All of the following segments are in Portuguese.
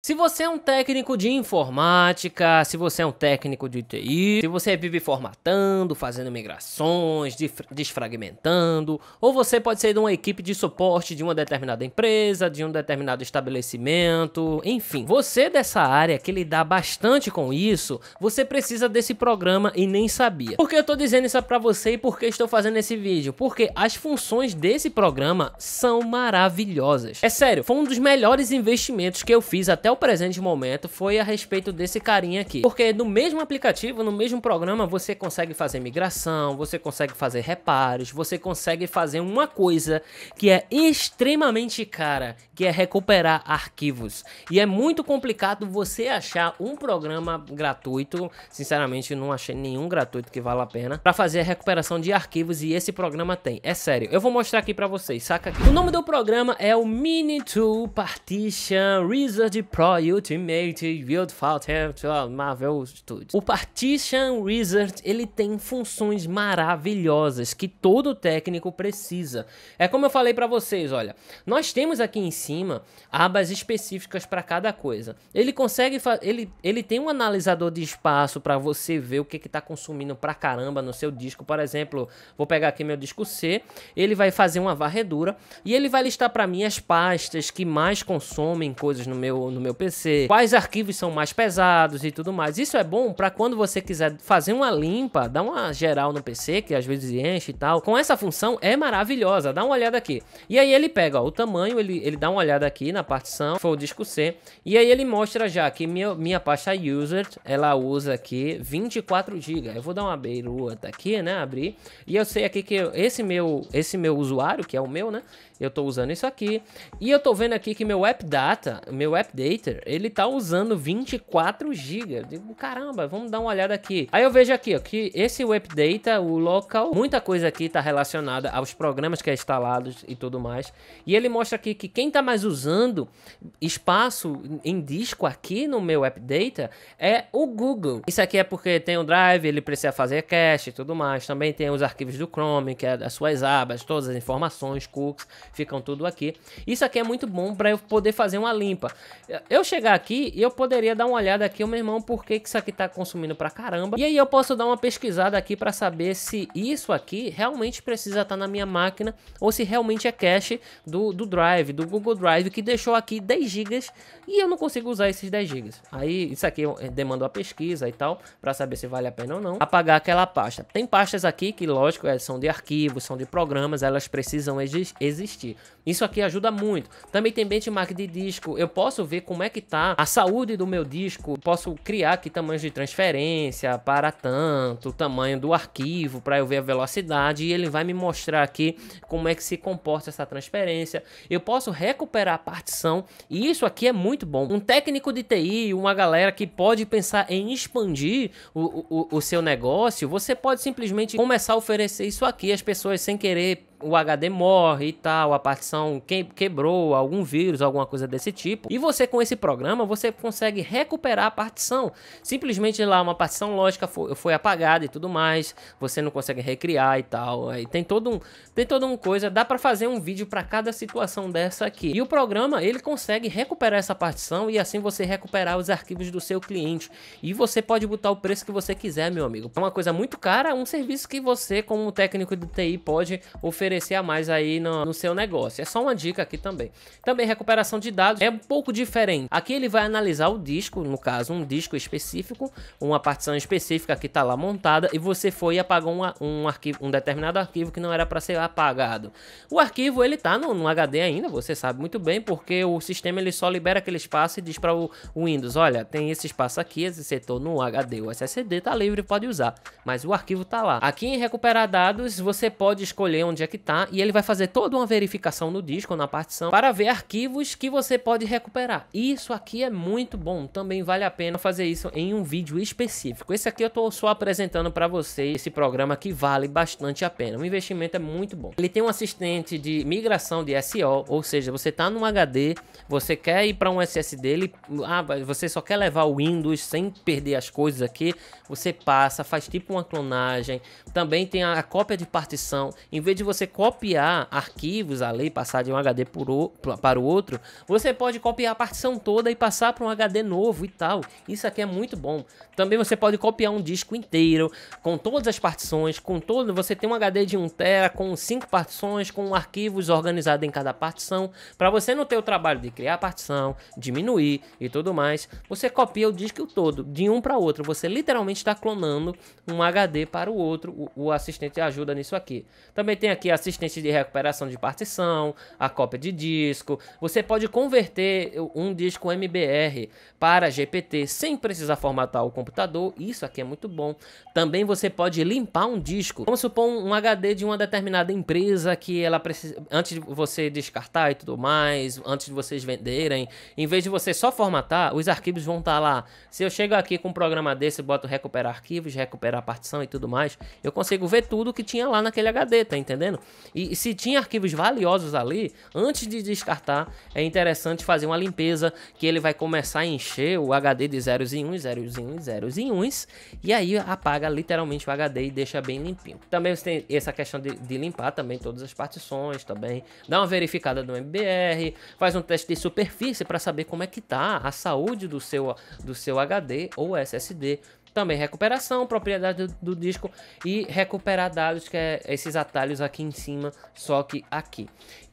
Se você é um técnico de informática, se você é um técnico de TI, se você vive formatando, fazendo migrações, desfragmentando, ou você pode ser de uma equipe de suporte de uma determinada empresa, de um determinado estabelecimento, enfim, você dessa área que lidar bastante com isso, você precisa desse programa e nem sabia. Por que eu estou dizendo isso para você e por que estou fazendo esse vídeo? Porque as funções desse programa são maravilhosas. É sério, foi um dos melhores investimentos que eu fiz até até o presente momento foi a respeito desse carinha aqui. Porque no mesmo aplicativo, no mesmo programa, você consegue fazer migração, você consegue fazer reparos, você consegue fazer uma coisa que é extremamente cara, que é recuperar arquivos. E é muito complicado você achar um programa gratuito, sinceramente não achei nenhum gratuito que vale a pena, para fazer a recuperação de arquivos e esse programa tem. É sério, eu vou mostrar aqui para vocês, saca aqui. O nome do programa é o Mini Tool Partition Wizard Pro Pro Ultimate Build Fighter Marvel Studios. O Partition Wizard, ele tem funções maravilhosas que todo técnico precisa. É como eu falei para vocês, olha, nós temos aqui em cima abas específicas para cada coisa. Ele consegue ele ele tem um analisador de espaço para você ver o que que tá consumindo pra caramba no seu disco, por exemplo, vou pegar aqui meu disco C, ele vai fazer uma varredura e ele vai listar para mim as pastas que mais consomem coisas no meu no meu meu PC, quais arquivos são mais pesados e tudo mais. Isso é bom para quando você quiser fazer uma limpa, dar uma geral no PC, que às vezes enche e tal. Com essa função é maravilhosa, dá uma olhada aqui. E aí ele pega ó, o tamanho, ele, ele dá uma olhada aqui na partição, foi o disco C, e aí ele mostra já que minha, minha pasta user, ela usa aqui 24 GB. Eu vou dar uma beiruta aqui, né, abrir, e eu sei aqui que esse meu, esse meu usuário, que é o meu, né, eu tô usando isso aqui, e eu tô vendo aqui que meu app data, meu app date, Twitter, ele tá usando 24 GB. Digo, caramba, vamos dar uma olhada aqui. Aí eu vejo aqui, ó, que esse WebData, o local, muita coisa aqui tá relacionada aos programas que é instalados e tudo mais. E ele mostra aqui que quem tá mais usando espaço em disco aqui no meu WebData é o Google. Isso aqui é porque tem o Drive, ele precisa fazer cache e tudo mais. Também tem os arquivos do Chrome, que é as suas abas, todas as informações, cookies, ficam tudo aqui. Isso aqui é muito bom para eu poder fazer uma limpa eu chegar aqui e eu poderia dar uma olhada aqui, meu irmão, por que, que isso aqui tá consumindo pra caramba. E aí eu posso dar uma pesquisada aqui pra saber se isso aqui realmente precisa estar tá na minha máquina ou se realmente é cache do, do Drive, do Google Drive, que deixou aqui 10 GB e eu não consigo usar esses 10 GB. Aí isso aqui eh, demanda uma pesquisa e tal, pra saber se vale a pena ou não. Apagar aquela pasta. Tem pastas aqui que, lógico, é, são de arquivos, são de programas, elas precisam existir. Isso aqui ajuda muito. Também tem benchmark de disco. Eu posso ver com como é que tá a saúde do meu disco, posso criar aqui tamanhos de transferência para tanto, tamanho do arquivo para eu ver a velocidade e ele vai me mostrar aqui como é que se comporta essa transferência. Eu posso recuperar a partição e isso aqui é muito bom. Um técnico de TI, uma galera que pode pensar em expandir o, o, o seu negócio, você pode simplesmente começar a oferecer isso aqui às pessoas sem querer o HD morre e tal, a partição que, quebrou, algum vírus, alguma coisa desse tipo. E você com esse programa, você consegue recuperar a partição. Simplesmente lá uma partição lógica foi, foi apagada e tudo mais, você não consegue recriar e tal. Aí tem todo um tem toda uma coisa, dá para fazer um vídeo para cada situação dessa aqui. E o programa, ele consegue recuperar essa partição e assim você recuperar os arquivos do seu cliente. E você pode botar o preço que você quiser, meu amigo. É uma coisa muito cara, um serviço que você como técnico de TI pode oferecer oferecer a mais aí no, no seu negócio. É só uma dica aqui também. Também recuperação de dados é um pouco diferente. Aqui ele vai analisar o disco, no caso um disco específico, uma partição específica que está lá montada e você foi e apagou uma, um, arquivo, um determinado arquivo que não era para ser apagado. O arquivo ele está no, no, HD ainda, você sabe muito bem, porque o sistema ele só libera aquele espaço e diz para o, Windows, olha, tem esse espaço aqui, esse setor no HD o SSD tá livre, pode usar. Mas o arquivo tá lá. Aqui em recuperar dados, você pode escolher onde é que criptar e ele vai fazer toda uma verificação no disco, na partição, para ver arquivos que você pode recuperar. Isso aqui é muito bom, também vale a pena fazer isso em um vídeo específico. Esse aqui eu estou só apresentando para vocês esse programa que vale bastante a pena. O investimento é muito bom. Ele tem um assistente de migração de SO, ou seja, você está num HD, você quer ir para um SSD, ele, ah, você só quer levar o Windows sem perder as coisas aqui, você passa, faz tipo uma clonagem. Também tem a cópia de partição. Em vez de você copiar arquivos ali, passar de um HD o, para o outro, você pode copiar a partição toda e passar para um HD novo e tal. Isso aqui é muito bom. Também você pode copiar um disco inteiro, com todas as partições, com todo. Você tem um HD de 1TB com 5 partições, com arquivos organizados em cada partição. Para você não ter o trabalho de criar a partição, diminuir e tudo mais, você copia o disco todo, de um para outro. Você literalmente está clonando um HD para o outro. O, o assistente ajuda nisso aqui. Também tem aqui a assistente de recuperação de partição, a cópia de disco. Você pode converter um disco MBR para GPT sem precisar formatar o computador. Isso aqui é muito bom. Também você pode limpar um disco. Vamos supor um HD de uma determinada empresa que ela precisa antes de você descartar e tudo mais, antes de vocês venderem, em vez de você só formatar, os arquivos vão estar tá lá. Se eu chego aqui com um programa desse, boto recuperar arquivos, recuperar partição e tudo mais, eu consigo ver tudo que tinha lá naquele HD, tá entendendo? E, e se tinha arquivos valiosos ali, antes de descartar, é interessante fazer uma limpeza que ele vai começar a encher o HD de zeros e uns, zeros e uns, zeros e uns, e aí apaga literalmente o HD e deixa bem limpinho. Também você tem essa questão de, de limpar também todas as partições também, dá uma verificada no MBR, faz um teste de superfície para saber como é que tá a saúde do seu do seu HD ou SSD também recuperação, propriedade do, do disco e recuperar dados, que é esses atalhos aqui em cima, só que aqui.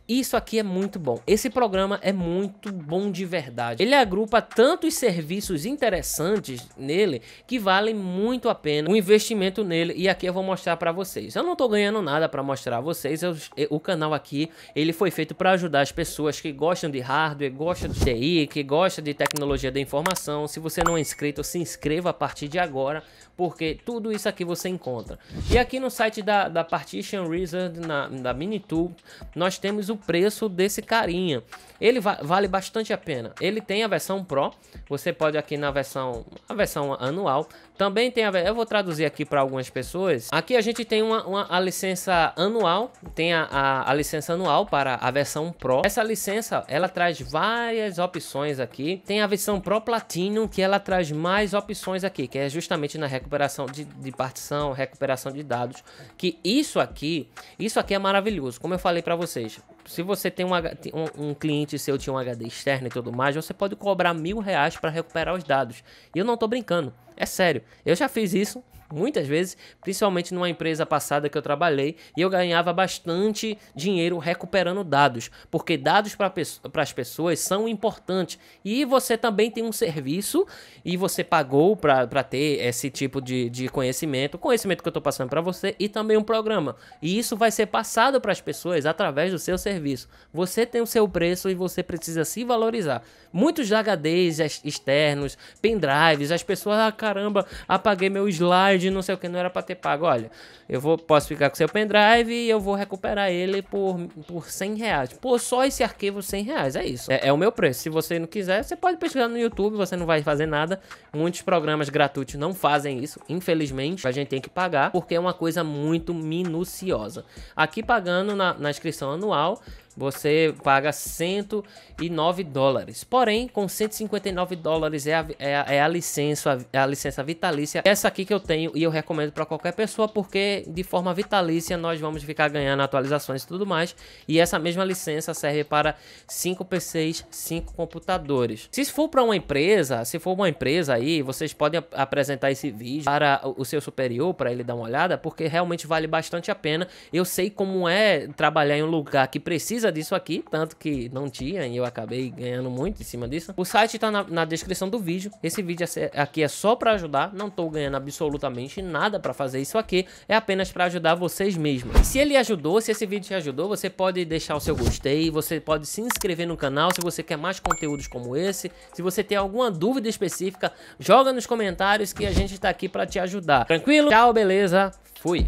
Isso aqui é muito bom. Esse programa é muito bom de verdade. Ele agrupa tantos serviços interessantes nele que valem muito a pena o investimento nele. E aqui eu vou mostrar para vocês. Eu não tô ganhando nada para mostrar a vocês. Eu, o canal aqui, ele foi feito para ajudar as pessoas que gostam de hardware, gostam de TI, que gostam de tecnologia da informação. Se você não é inscrito, se inscreva a partir de agora porque tudo isso aqui você encontra. E aqui no site da, da Partition Wizard, na, da Minitool, nós temos o preço desse carinha. Ele va vale bastante a pena. Ele tem a versão Pro, você pode aqui na versão, a versão anual. Também tem a eu vou traduzir aqui para algumas pessoas. Aqui a gente tem uma, uma a licença anual, tem a, a, a licença anual para a versão Pro. Essa licença, ela traz várias opções aqui. Tem a versão Pro Platinum, que ela traz mais opções aqui, que é justamente na recuperação de, de partição, recuperação de dados, que isso aqui, isso aqui é maravilhoso. Como eu falei para vocês, se você tem um, um, cliente seu tinha um HD externo e tudo mais, você pode cobrar mil reais para recuperar os dados. E eu não tô brincando, é sério. Eu já fiz isso muitas vezes, principalmente numa empresa passada que eu trabalhei, e eu ganhava bastante dinheiro recuperando dados, porque dados para as pessoas são importantes. E você também tem um serviço e você pagou para ter esse tipo de, de conhecimento, conhecimento que eu estou passando para você, e também um programa. E isso vai ser passado para as pessoas através do seu serviço. Você tem o seu preço e você precisa se valorizar. Muitos HDs externos, pendrives, as pessoas, ah caramba, apaguei meu slide de não sei o que não era para ter pago. Olha, eu vou, posso ficar com seu pendrive e eu vou recuperar ele por, por 100 reais. Pô, só esse arquivo 100 reais, é isso. É, é o meu preço. Se você não quiser, você pode pesquisar no YouTube, você não vai fazer nada. Muitos programas gratuitos não fazem isso, infelizmente. A gente tem que pagar, porque é uma coisa muito minuciosa. Aqui pagando na, na inscrição anual, você paga 109 dólares. Porém, com 159 dólares é a, é a, é a licença, a, é a licença vitalícia. Essa aqui que eu tenho e eu recomendo para qualquer pessoa, porque de forma vitalícia nós vamos ficar ganhando atualizações e tudo mais. E essa mesma licença serve para 5 PCs, 5 computadores. Se for para uma empresa, se for uma empresa aí, vocês podem ap apresentar esse vídeo para o seu superior, para ele dar uma olhada, porque realmente vale bastante a pena. Eu sei como é trabalhar em um lugar que precisa precisa disso aqui, tanto que não tinha e eu acabei ganhando muito em cima disso. O site tá na, na descrição do vídeo. Esse vídeo é aqui é só para ajudar, não tô ganhando absolutamente nada para fazer isso aqui, é apenas para ajudar vocês mesmos. E se ele ajudou, se esse vídeo te ajudou, você pode deixar o seu gostei, você pode se inscrever no canal se você quer mais conteúdos como esse. Se você tem alguma dúvida específica, joga nos comentários que a gente tá aqui para te ajudar. Tranquilo? Tchau, beleza? Fui.